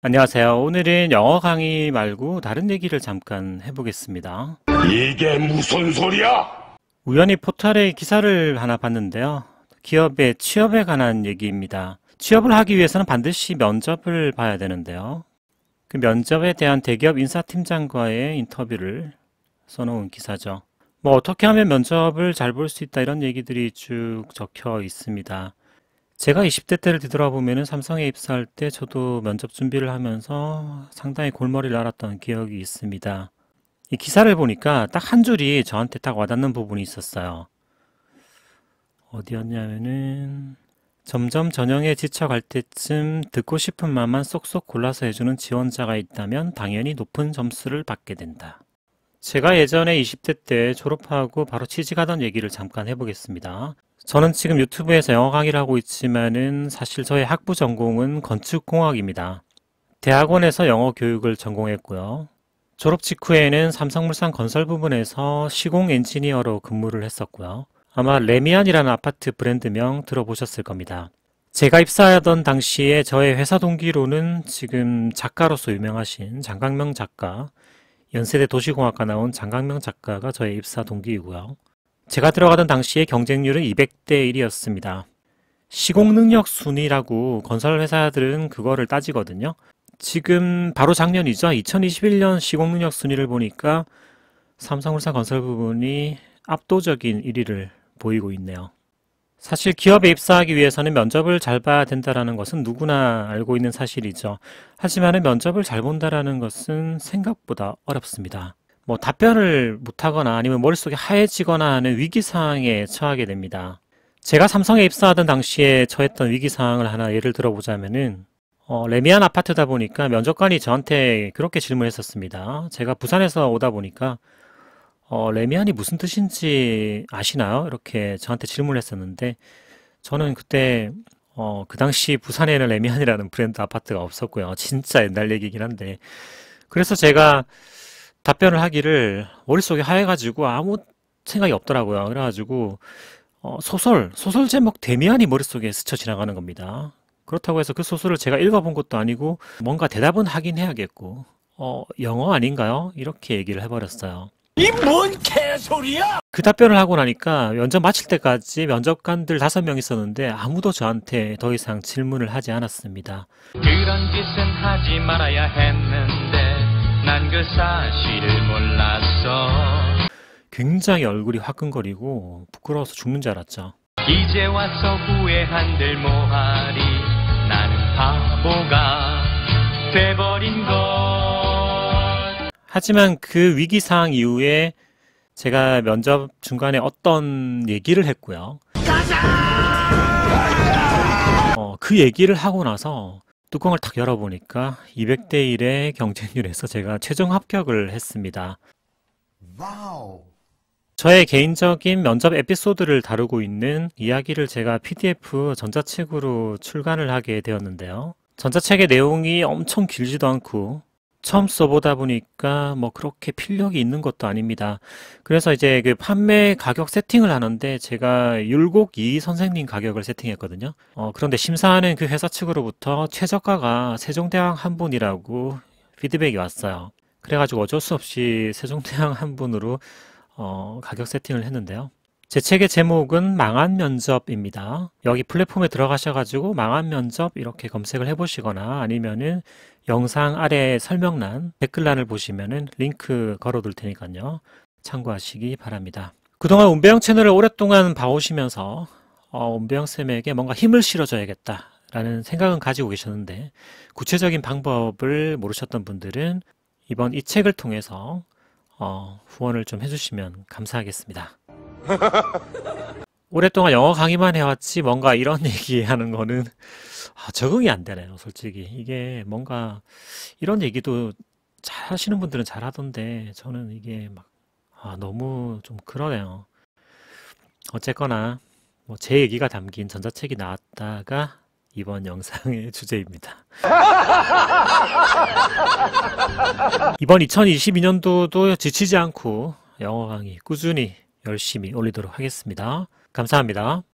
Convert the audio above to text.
안녕하세요. 오늘은 영어 강의 말고 다른 얘기를 잠깐 해보겠습니다. 이게 무슨 소리야? 우연히 포털에 기사를 하나 봤는데요. 기업의 취업에 관한 얘기입니다. 취업을 하기 위해서는 반드시 면접을 봐야 되는데요. 그 면접에 대한 대기업 인사팀장과의 인터뷰를 써놓은 기사죠. 뭐 어떻게 하면 면접을 잘 볼 수 있다 이런 얘기들이 쭉 적혀 있습니다. 제가 20대 때를 뒤돌아보면 삼성에 입사할 때 저도 면접 준비를 하면서 상당히 골머리를 앓았던 기억이 있습니다. 이 기사를 보니까 딱 한 줄이 저한테 딱 와닿는 부분이 있었어요. 어디였냐면은 점점 전형에 지쳐갈 때쯤 듣고 싶은 말만 쏙쏙 골라서 해주는 지원자가 있다면 당연히 높은 점수를 받게 된다. 제가 예전에 20대 때 졸업하고 바로 취직하던 얘기를 잠깐 해보겠습니다. 저는 지금 유튜브에서 영어 강의를 하고 있지만은 사실 저의 학부 전공은 건축공학입니다. 대학원에서 영어 교육을 전공했고요. 졸업 직후에는 삼성물산 건설 부분에서 시공 엔지니어로 근무를 했었고요. 아마 레미안이라는 아파트 브랜드명 들어보셨을 겁니다. 제가 입사하던 당시에 저의 회사 동기로는 지금 작가로서 유명하신 장강명 작가, 연세대 도시공학과 나온 장강명 작가가 저의 입사 동기이고요. 제가 들어가던 당시에 경쟁률은 200대 1이었습니다. 시공능력 순위라고 건설회사들은 그거를 따지거든요. 지금 바로 작년이죠. 2021년 시공능력 순위를 보니까 삼성물산 건설 부분이 압도적인 1위를 보이고 있네요. 사실 기업에 입사하기 위해서는 면접을 잘 봐야 된다라는 것은 누구나 알고 있는 사실이죠. 하지만 면접을 잘 본다라는 것은 생각보다 어렵습니다. 뭐 답변을 못하거나 아니면 머릿속이 하얘지거나 하는 위기상황에 처하게 됩니다. 제가 삼성에 입사하던 당시에 처했던 위기상황을 하나 예를 들어보자면은 어, 레미안 아파트다 보니까 면접관이 저한테 그렇게 질문했었습니다. 제가 부산에서 오다 보니까 어, 레미안이 무슨 뜻인지 아시나요? 이렇게 저한테 질문을 했었는데 저는 그때 어, 그 당시 부산에는 레미안이라는 브랜드 아파트가 없었고요. 진짜 옛날 얘기긴 한데 그래서 제가 답변을 하기를 머릿속에 하얘가지고 아무 생각이 없더라고요. 그래가지고 어, 소설, 소설 제목 대미안이 머릿속에 스쳐 지나가는 겁니다. 그렇다고 해서 그 소설을 제가 읽어본 것도 아니고 뭔가 대답은 하긴 해야겠고 어, 영어 아닌가요? 이렇게 얘기를 해버렸어요. 이 뭔 개소리야! 그 답변을 하고 나니까 면접 마칠 때까지 면접관들 다섯 명 있었는데 아무도 저한테 더 이상 질문을 하지 않았습니다. 그런 짓은 하지 말아야 했는데 난그 사실을 몰랐어. 굉장히 얼굴이 화끈거리고 부끄러워서 죽는 줄 알았죠. 이제 와서 후회한들 뭐하리 나는 바보가 돼버린 것. 하지만 그 위기 상황 이후에 제가 면접 중간에 어떤 얘기를 했고요. 가자! 어, 그 얘기를 하고 나서 뚜껑을 탁 열어보니까 200대 1의 경쟁률에서 제가 최종 합격을 했습니다. 와우. 저의 개인적인 면접 에피소드를 다루고 있는 이야기를 제가 PDF 전자책으로 출간을 하게 되었는데요. 전자책의 내용이 엄청 길지도 않고 처음 써보다 보니까 뭐 그렇게 필력이 있는 것도 아닙니다. 그래서 이제 그 판매 가격 세팅을 하는데 제가 율곡 이 선생님 가격을 세팅했거든요. 어, 그런데 심사하는 그 회사 측으로부터 최저가가 세종대왕 한 분이라고 피드백이 왔어요. 그래가지고 어쩔 수 없이 세종대왕 한 분으로 어, 가격 세팅을 했는데요. 제 책의 제목은 망한 면접입니다. 여기 플랫폼에 들어가셔가지고 망한 면접 이렇게 검색을 해보시거나 아니면은 영상 아래 설명란 댓글란을 보시면 링크 걸어둘 테니까요. 참고하시기 바랍니다. 그동안 온배영 채널을 오랫동안 봐오시면서 어, 온배영쌤에게 뭔가 힘을 실어줘야겠다 라는 생각은 가지고 계셨는데 구체적인 방법을 모르셨던 분들은 이번 이 책을 통해서 어, 후원을 좀 해주시면 감사하겠습니다. 오랫동안 영어 강의만 해왔지 뭔가 이런 얘기하는 거는 아, 적응이 안 되네요 솔직히 이게 뭔가 이런 얘기도 잘 하시는 분들은 잘 하던데 저는 이게 막 아, 너무 좀 그러네요 어쨌거나 뭐 제 얘기가 담긴 전자책이 나왔다가 이번 영상의 주제입니다. 이번 2022년도도 지치지 않고 영어 강의 꾸준히 열심히 올리도록 하겠습니다. 감사합니다.